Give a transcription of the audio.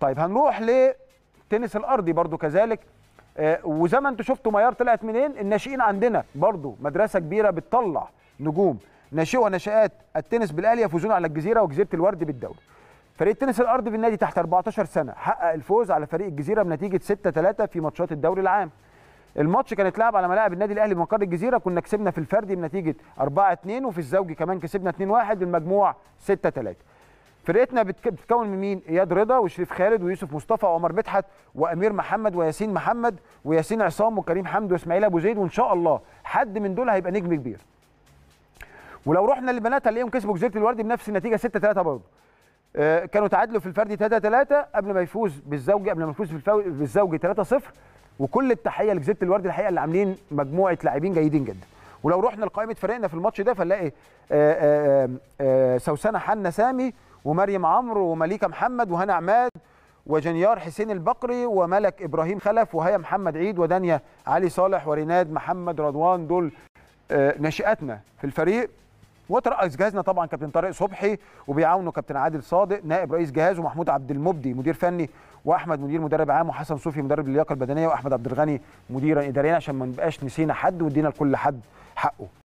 طيب هنروح لتنس الارضي برضو كذلك آه، وزي ما انتم شفتوا ميار طلعت منين الناشئين عندنا برضو مدرسه كبيره بتطلع نجوم ناشئ وناشئات التنس بالاهلي يفوزون على الجزيره وجزيره الورد بالدوري فريق التنس الارضي في النادي تحت 14 سنه حقق الفوز على فريق الجزيره بنتيجه 6 3 في ماتشات الدوري العام الماتش كان اتلعب على ملاعب النادي الاهلي بمقر الجزيره كنا كسبنا في الفردي بنتيجه 4 2 وفي الزوجي كمان كسبنا 2 1 بالمجموع 6 3 فرقتنا بتتكون من مين؟ اياد رضا وشريف خالد ويوسف مصطفى وعمر مدحت وامير محمد وياسين محمد وياسين عصام وكريم حمد واسماعيل ابو زيد وان شاء الله حد من دول هيبقى نجم كبير. ولو رحنا للبنات هنلاقيهم كسبوا جزيره الوردي بنفس النتيجه 6 3 برضه. آه، كانوا تعادلوا في الفردي 3 3 قبل ما يفوز بالزوجي قبل ما يفوز بالزوجي 3 0 وكل التحيه لجزيره الوردي الحقيقه اللي عاملين مجموعه لاعبين جيدين جدا. ولو رحنا لقائمه فريقنا في الماتش ده فنلاقي آه، آه، سوسنه حنا سامي ومريم عمرو ومليكه محمد وهنا عماد وجنيار حسين البقري وملك ابراهيم خلف وهيا محمد عيد ودانيا علي صالح وريناد محمد رضوان دول آه، ناشئتنا في الفريق وترأس جهازنا طبعا كابتن طارق صبحي وبيعاونه كابتن عادل صادق نائب رئيس جهاز ومحمود عبد المبدي مدير فني واحمد مدير مدرب عام وحسن صوفي مدرب اللياقه البدنيه واحمد عبد الغني مديرا اداريا عشان ما نبقاش نسينا حد وادينا لكل حد حقه